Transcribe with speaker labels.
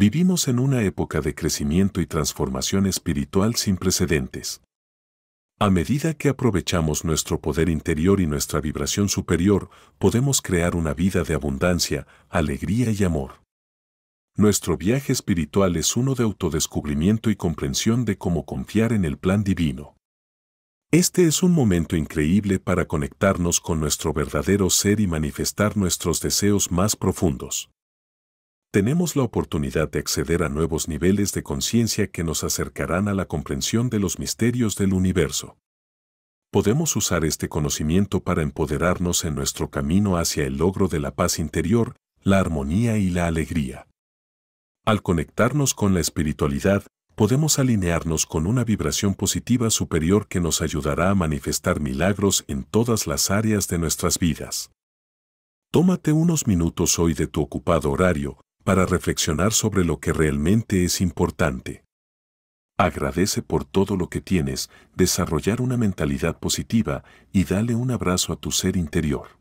Speaker 1: Vivimos en una época de crecimiento y transformación espiritual sin precedentes. A medida que aprovechamos nuestro poder interior y nuestra vibración superior, podemos crear una vida de abundancia, alegría y amor. Nuestro viaje espiritual es uno de autodescubrimiento y comprensión de cómo confiar en el plan divino. Este es un momento increíble para conectarnos con nuestro verdadero ser y manifestar nuestros deseos más profundos tenemos la oportunidad de acceder a nuevos niveles de conciencia que nos acercarán a la comprensión de los misterios del universo. Podemos usar este conocimiento para empoderarnos en nuestro camino hacia el logro de la paz interior, la armonía y la alegría. Al conectarnos con la espiritualidad, podemos alinearnos con una vibración positiva superior que nos ayudará a manifestar milagros en todas las áreas de nuestras vidas. Tómate unos minutos hoy de tu ocupado horario para reflexionar sobre lo que realmente es importante. Agradece por todo lo que tienes, desarrollar una mentalidad positiva y dale un abrazo a tu ser interior.